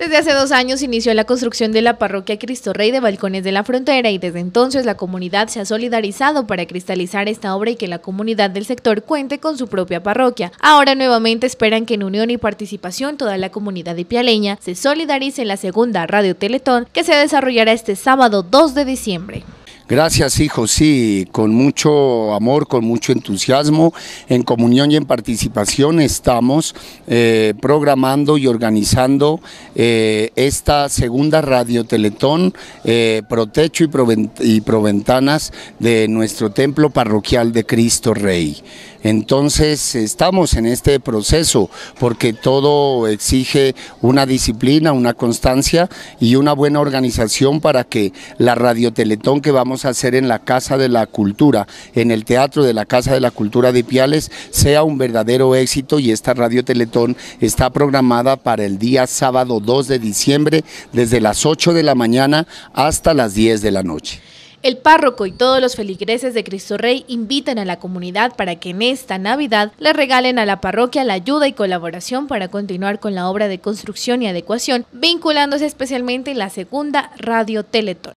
Desde hace dos años inició la construcción de la parroquia Cristo Rey de Balcones de la Frontera y desde entonces la comunidad se ha solidarizado para cristalizar esta obra y que la comunidad del sector cuente con su propia parroquia. Ahora nuevamente esperan que en unión y participación toda la comunidad de Pialeña se solidarice en la segunda Radio Teletón que se desarrollará este sábado 2 de diciembre. Gracias, hijo, sí, con mucho amor, con mucho entusiasmo, en comunión y en participación estamos eh, programando y organizando eh, esta segunda Radio Teletón, eh, Protecho y, y Proventanas de nuestro templo parroquial de Cristo Rey. Entonces estamos en este proceso porque todo exige una disciplina, una constancia y una buena organización para que la Radio Teletón que vamos hacer en la Casa de la Cultura, en el Teatro de la Casa de la Cultura de Piales, sea un verdadero éxito y esta Radio Teletón está programada para el día sábado 2 de diciembre desde las 8 de la mañana hasta las 10 de la noche. El párroco y todos los feligreses de Cristo Rey invitan a la comunidad para que en esta Navidad le regalen a la parroquia la ayuda y colaboración para continuar con la obra de construcción y adecuación, vinculándose especialmente en la segunda Radio Teletón.